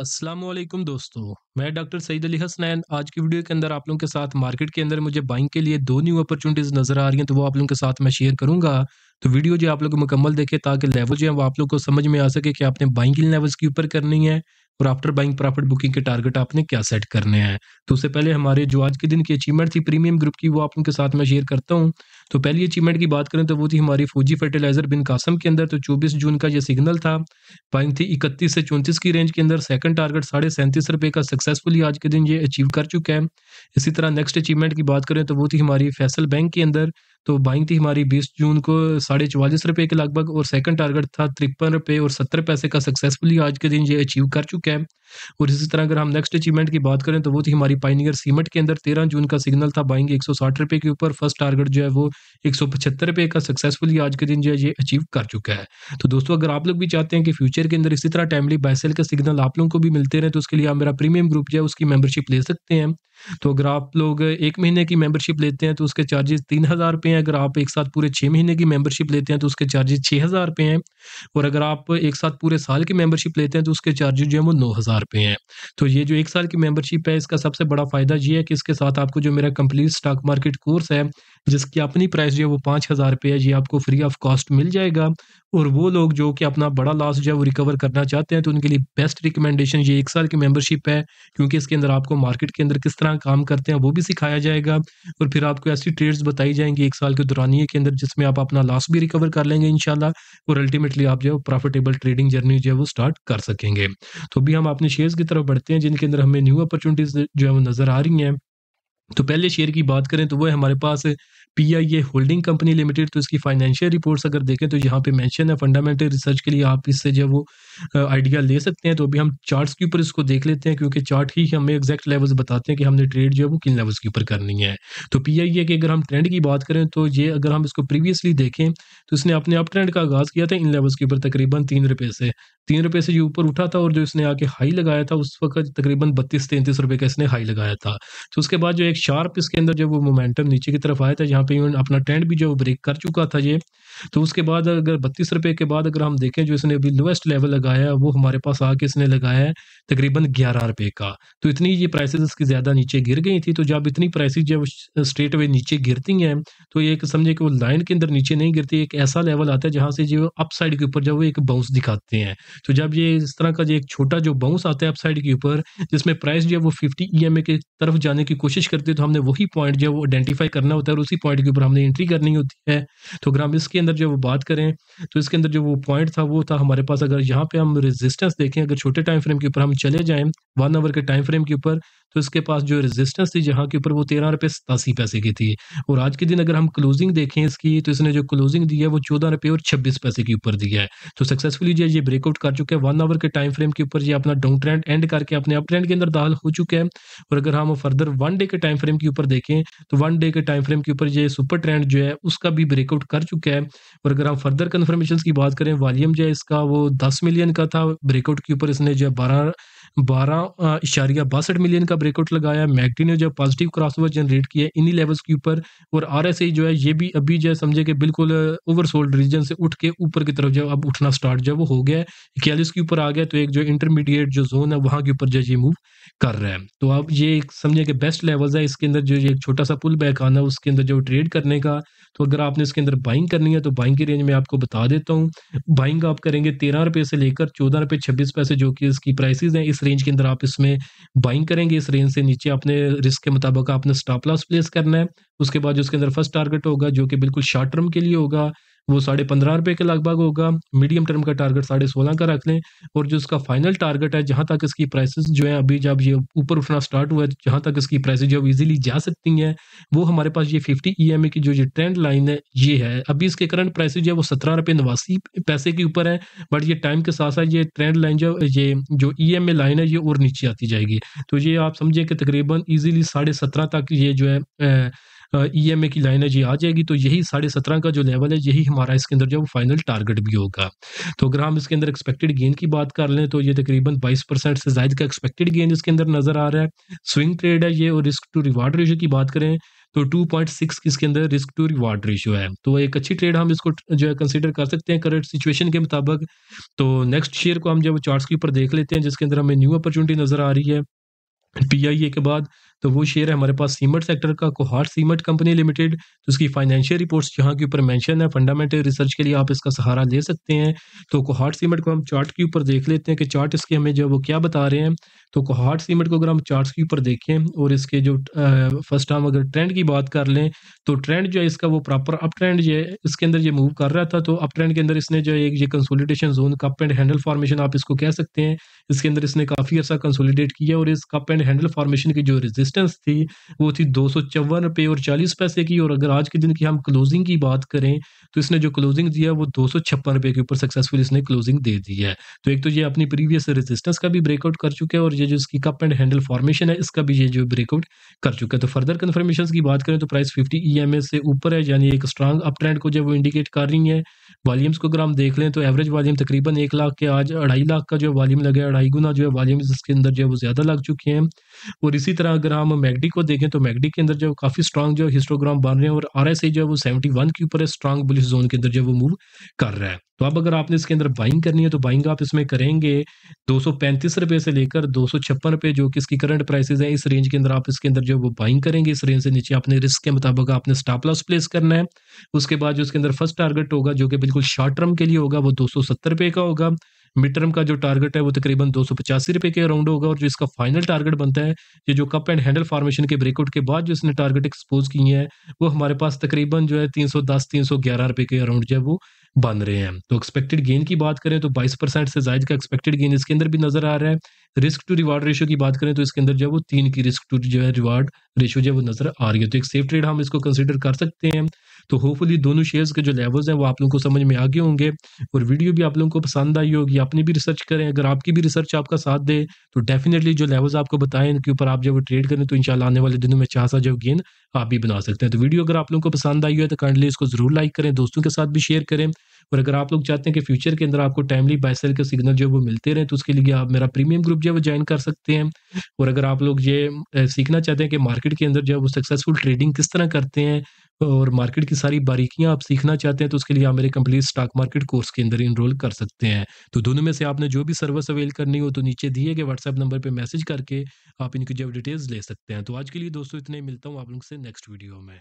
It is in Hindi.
अस्सलाम वालेकुम दोस्तों मैं डॉक्टर सईद अली हसनैन आज की वीडियो के अंदर आप लोगों के साथ मार्केट के अंदर मुझे बाइंग के लिए दो न्यू अपॉर्चुनिटीज़ नज़र आ रही हैं तो वो आप लोगों के साथ मैं शेयर करूंगा तो वीडियो जो आप लोग मुकम्मल देखें ताकि लेवल जो है वो आप लोग को समझ में आ सके कि आपने बाइंग लेवल्स के ऊपर करनी है और आफ्टर बाइंग प्रॉफिट बुकिंग के टारगेट आपने क्या सेट करने हैं तो उससे पहले हमारे जो आज के दिन की अचीवमेंट थी प्रीमियम ग्रुप की वो आप उनके साथ मैं शेयर करता हूँ तो पहली अचीवमेंट की बात करें तो वो थी हमारी फौजी फर्टिलाइजर बिन कासम के अंदर तो चौबीस जून का ये सिग्नल था बाइंग थी इकतीस से चौंतीस की रेंज के अंदर सेकंड टारगेट साढ़े सैंतीस रुपये का सक्सेसफुली आज के दिन ये अचीव कर चुका है इसी तरह नेक्स्ट अचीवमेंट की बात करें तो वो थी हमारी फैसल बैंक के अंदर तो बाइंग थी हमारी बीस जून को साढ़े चवालीस रुपये के लगभग और सेकंड टारगेट था तिरपन रुपये और सत्तर पैसे का सक्सेसफुली आज के दिन ये अचीव कर चुके हैं और इसी तरह अगर हम नेक्स्ट अचीवमेंट की बात करें तो वो थी हमारी पाइनियर सीमेंट के अंदर तेरह जून का सिग्नल था बाइंग एक सौ रुपये के ऊपर फर्स्ट टारगेट जो है वो एक सौ रुपये का सक्सेसफुली आज के दिन जो है ये अचीव कर चुका है तो दोस्तों अगर आप लोग भी चाहते हैं कि फ्यूचर के अंदर इसी तरह टाइमली बायसेल का सिग्नल आप लोगों को भी मिलते रहे तो उसके लिए आप मेरा प्रीमियम ग्रुप जो है उसकी मेंबरशिप ले सकते हैं तो अगर आप लोग एक महीने की मेंबरशिप लेते हैं तो उसके चार्जेस तीन हज़ार रुपये हैं अगर आप एक साथ पूरे छः महीने की मेंबरशिप लेते हैं तो उसके चार्जेस छः हज़ार रुपये हैं और अगर आप एक साथ पूरे साल की मेंबरशिप लेते हैं तो उसके चार्जेस जो है वो नौ हज़ार रुपये हैं तो ये जो एक साल की मेंबरशिप है इसका सबसे बड़ा फ़ायदा ये है कि इसके साथ आपको जो मेरा कंप्लीट स्टॉक मार्केट कोर्स है जिसकी अपनी प्राइस जो है वो पाँच हज़ार रुपये है ये आपको फ्री ऑफ कॉस्ट मिल जाएगा और वो लोग जो कि अपना बड़ा लॉस जो है वो रिकवर करना चाहते हैं तो उनके लिए बेस्ट रिकमेंडेशन ये एक साल की मेंबरशिप है क्योंकि इसके अंदर आपको मार्केट के अंदर किस तरह काम करते हैं वो भी सिखाया जाएगा और फिर आपको ऐसी ट्रेड्स बताई जाएंगी एक साल के दौरानिए के अंदर जिसमें आप अपना लॉस भी रिकवर कर लेंगे इनशाला और अल्टीमेटली आप जो है प्रॉफिटेबल ट्रेडिंग जर्नी जो है वो स्टार्ट कर सकेंगे तो भी हम अपने शेयर्स की तरफ बढ़ते हैं जिनके अंदर हमें न्यू अपॉर्चुनिटीज़ जो है वो नज़र आ रही हैं तो पहले शेयर की बात करें तो वह हमारे पास पीआईए होल्डिंग कंपनी लिमिटेड तो इसकी फाइनेंशियल रिपोर्ट्स अगर देखें तो यहाँ पे मेंशन है फंडामेंटल रिसर्च के लिए आप इससे जो वो आइडिया ले सकते हैं तो अभी हम चार्ट्स के ऊपर इसको देख लेते हैं क्योंकि चार्ट ही हमें एग्जैक्ट लेवल्स बताते हैं कि हमने ट्रेड जो है वो किन लेवल्स के ऊपर करनी है तो पी आई ए की अगर हम ट्रेंड की बात करें तो ये अगर हम इसको प्रीवियसली देखें तो इसने अपने अप ट्रेंड का आगाज़ किया था इन लेवल्स के ऊपर तकरीबन तीन रुपये से तीन रुपये से जो ऊपर उठा था और जो इसने आके हाई लगाया था उस वक्त तकरीबन बत्तीस तैंतीस रुपये का इसने हाई लगाया था तो उसके बाद जो एक शार्प इसके अंदर जो वो मोमेंटम नीचे की तरफ आया था यहाँ पे इवन अपना ट्रेंड भी जो ब्रेक कर चुका था ये तो उसके बाद अगर बत्तीस रुपये के बाद अगर हम देखें जो इसने अभी लोएस्ट लेवल लगाया वो हमारे पास आके इसने लगाया है तकरीबन ग्यारह रुपये का तो इतनी ये प्राइसेस इसकी ज़्यादा नीचे गिर गई थी तो जब इतनी प्राइसेस जब स्ट्रेट वे नीचे गिरती हैं तो ये एक समझे कि वो लाइन के अंदर नीचे नहीं गिरती एक ऐसा लेवल आता है जहाँ से जो अप साइड के ऊपर जब वो एक बाउंस दिखाते हैं तो जब ये इस तरह का जो एक छोटा जो बाउंस आता है अप साइड के ऊपर जिसमें प्राइस जो है वो फिफ्टी ई की तरफ जाने की कोशिश करती है तो हमने वही पॉइंट जो है वो आइडेंटिफाई करना होता है और उसी पॉइंट के ऊपर हमने एंट्री करनी होती है तो अगर हम इसके अंदर जो वो बात करें तो इसके अंदर जो वो पॉइंट था वो था हमारे पास अगर यहाँ पे हम रेजिस्टेंस देखें अगर छोटे टाइम फ्रेम के ऊपर हम चले जाएं वन आवर के टाइम फ्रेम के ऊपर तो इसके पास जो रेजिस्टेंस थी जहाँ के ऊपर वो तेरह रुपये सतासी पैसे की थी और आज के दिन अगर हम क्लोजिंग देखें इसकी तो इसने जो क्लोजिंग दी है वो चौदह रुपये और छब्बीस पैसे के ऊपर दिया है तो सक्सेसफुली जो ये ब्रेकआउट कर चुका है वन आवर के टाइम फ्रेम के ऊपर ये अपना डाउन ट्रेंड एंड करके अपने अप ट्रेंड के अंदर दाखिल हो चुका है और अगर हम फर्दर वन डे के टाइम फ्रेम के ऊपर देखें तो वन डे के टाइम फ्रेम के ऊपर ये सुपर ट्रेंड जो है उसका भी ब्रेकआउट कर चुका है और अगर हम फर्दर कन्फर्मेशन की बात करें वॉल्यूम जो है इसका वो दस मिलियन का था ब्रेकआउट के ऊपर इसने जो है बारह बारह इशारिया बासठ मिलियन का ब्रेकआउट लगाया मैगडी ने जो पॉजिटिव ओवर जनरेट किया इन्हीं लेवल्स के ऊपर और आर जो है ये भी अभी जो है समझे कि बिल्कुल ओवरसोल्ड रीजन से उठ के ऊपर की तरफ जो अब उठना स्टार्ट जो वो हो गया है इक्यालीस के ऊपर आ गया तो एक जो इंटरमीडिएट जो जोन है वहाँ के ऊपर जो ये मूव कर रहा है तो अब ये एक समझे कि बेस्ट लेवल्स है इसके अंदर जो ये एक छोटा सा पुल बैक आना है उसके अंदर जो ट्रेड करने का तो अगर आपने इसके अंदर बाइंग करनी है तो बाइंग की रेंज में आपको बता देता हूँ बाइंग आप करेंगे तेरह रुपये से लेकर चौदह रुपये छब्बीस पैसे जो कि इसकी प्राइसेज हैं इस रेंज के अंदर आप इसमें बाइंग करेंगे इस रेंज से नीचे अपने रिस्क के मुताबिक आपने स्टॉप लॉस प्लेस करना है उसके बाद जो उसके अंदर फर्स्ट टारगेट होगा जो कि बिल्कुल शॉर्ट टर्म के लिए होगा वो साढ़े पंद्रह रुपये के लगभग होगा मीडियम टर्म का टारगेट साढ़े सोलह का रख लें और जो इसका फाइनल टारगेट है जहाँ तक इसकी प्राइसेस जो है अभी जब ये ऊपर उठना स्टार्ट हुआ है जहाँ तक इसकी प्राइसेस जो इजीली जा सकती हैं वो हमारे पास ये फिफ्टी ई की जो ये ट्रेंड लाइन है ये है अभी इसके करंट प्राइसेज जो है वो सत्रह रुपये नवासी पैसे के ऊपर है बट ये टाइम के साथ साथ ये ट्रेंड लाइन जो ये जो ई लाइन है ये और नीचे आती जाएगी तो ये आप समझें कि तकरीबन ईजिली साढ़े सत्रह तक ये जो है ई एम ए की लाइन है जी आ जाएगी तो यही साढ़े सत्रह का जो लेवल है यही हमारा इसके अंदर जो फाइनल टारगेट भी होगा तो अगर हम इसके अंदर एक्सपेक्टेड गेंद की बात कर लें तो ये तकरीबन बाईस परसेंट से जायद का एक्सपेक्टेड गेंद इसके अंदर नजर आ रहा है स्विंग ट्रेड है ये और रिस्क टू रिवार्ड रेशियो की बात करें तो 2.6 इसके अंदर रिस्क टू रिवार्ड रेशियो है तो एक अच्छी ट्रेड हम इसको जो है कंसिडर कर सकते हैं करंट सिचुएशन के मुताबिक तो नेक्स्ट शेयर को हम जब चार्ट के ऊपर देख लेते हैं जिसके अंदर हमें न्यू अपॉर्चुनिटी नजर आ रही है ए के बाद तो वो शेयर है हमारे पास सीमेंट सेक्टर का कोहार सीमेंट कंपनी लिमिटेड तो उसकी फाइनेंशियल रिपोर्ट्स यहाँ के ऊपर मैंशन है फंडामेंटल रिसर्च के लिए आप इसका सहारा ले सकते हैं तो कोहार सीमेंट को हम चार्ट के ऊपर देख लेते हैं कि चार्ट इसके हमें जो वो क्या बता रहे हैं तो कोहार्ट सीमेंट को अगर हम चार्ट के ऊपर देखें और इसके जो फर्स्ट हम अगर ट्रेंड की बात कर लें तो ट्रेंड जो है इसका वो प्रॉपर अप ट्रेंड जो है इसके अंदर ये मूव कर रहा था तो अप ट्रेंड के अंदर इसने जो एक ये consolidation zone cup and handle formation आप इसको कह सकते हैं इसके अंदर इसने काफ़ी अर्सा कंसोलिडेट किया और इस कप एंड हैंडल फॉर्मेशन की जो रिजिस्ट रेजिस्टेंस थी वो थी दो रुपए और चालीस पैसे की और अगर आज के दिन की हम क्लोजिंग की बात करें तो इसने जो क्लोजिंग दिया वो दो रुपए के ऊपर सक्सेसफुल इसने क्लोजिंग दे दी है तो एक तो ये अपनी प्रीवियस रेजिस्टेंस का भी ब्रेकआउट कर चुका है और ये जो इसकी कप एंड हैंडल फॉर्मेशन है इसका भी ये जो ब्रेकआउट कर चुका है तो फर्दर कन्फर्मेशन की बात करें तो प्राइस फिफ्टी ई से ऊपर है यानी एक स्ट्रांग अप ट्रेंड को जब वो इंडिकेट कर रही है वॉल्यूम्स को अगर हम देख लें तो एवरेज वॉल्यूम तकरीबन एक लाख के आज अढ़ाई लाख का जो वॉल्यूम लगे अढ़ाई गुना जो है वॉल्यूम इसके अंदर जो है वो ज़्यादा लग चुके हैं और इसी तरह अगर हम मैगडी को देखें तो मैगडी के अंदर जो काफ़ी स्ट्रांग जो हिस्टोग्राम बन रहे हैं और आर एस जो है वो सेवेंटी वन के ऊपर स्ट्रांग बुलिस जोन के अंदर जो वो मूव कर रहा है तो अब अगर आपने इसके अंदर बाइंग करनी है तो बाइंग आप इसमें करेंगे दो सौ पैंतीस रुपये से लेकर दो सौ छप्पन रुपये जो कि इसकी करंट प्राइसेज है इस रेंज के अंदर आप इसके अंदर जो वो बाइंग करेंगे इस रेंज से नीचे आपने रिस्क के मुताबिक आपने स्टॉप लॉस प्लेस करना है उसके बाद जो इसके अंदर फर्स्ट टारगेट होगा जो कि बिल्कुल शॉर्ट टर्म के लिए होगा वो दो सौ सत्तर रुपये का होगा मिड टर्म का जो टारगेट है वो तकरीबन दो सौ पचासी रुपये के अराउंड होगा और जो इसका फाइनल टारगेट बनता है ये जो कप एंड हैंडल फार्मेशन के ब्रेकआउट के बाद जो इसने टारगेट एक्सपोज किए हैं वो हमारे पास तकरीबन जो है तीन सौ दस तीन सौ ग्यारह रुपये के अराउंड जो है वो बन रहे हैं तो एक्सपेक्टेड गेन की बात करें तो बाईस परसेंट से जायद का एक्सपेक्टेड गेन इसके अंदर भी नजर आ रहा है रिस्क टू रिवार्ड रेशियो की बात करें तो इसके अंदर जो है वो तीन की रिस्क टू जो है रिवार्ड रेशियो जो है वो नजर आ रही है तो एक सेफ ट्रेड हम इसको कंसिडर कर सकते हैं तो होपफुली दोनों शेयर्स के जो लेवल्स हैं वो आप लोगों को समझ में आगे होंगे और वीडियो भी आप लोगों को पसंद आई होगी अपनी भी रिसर्च करें अगर आपकी भी रिसर्च आपका साथ दे तो डेफिनेटली जो लेवल्स आपको बताएं इनके ऊपर आप जब ट्रेड करें तो इनशाला आने वाले दिनों में चाहसा जो गेन आप भी बना सकते हैं तो वीडियो अगर आप लोगों को पसंद आई हो तो काइंडली इसको जरूर लाइक करें दोस्तों के साथ भी शेयर करें और अगर आप लोग चाहते हैं कि फ्यूचर के अंदर आपको टाइमली बाय के सिग्नल जो है वो मिलते रहे तो उसके लिए आप मेरा प्रीमियम ग्रुप जो है वो ज्वाइन कर सकते हैं और अगर आप लोग ये सीखना चाहते हैं कि मार्केट के अंदर जो है वो सक्सेसफुल ट्रेडिंग किस तरह करते हैं और मार्केट की सारी बारीकियां आप सीखना चाहते हैं तो उसके लिए आप मेरे कंप्लीट स्टॉक मार्केट कोर्स के अंदर इनरोल कर सकते हैं तो दोनों में से आपने जो भी सर्विस अवेल करनी हो तो नीचे दिए गए व्हाट्सएप नंबर पर मैसेज करके आप इनकी जब डिटेल्स ले सकते हैं तो आज के लिए दोस्तों इतने मिलता हूँ आप लोग से नेक्स्ट वीडियो में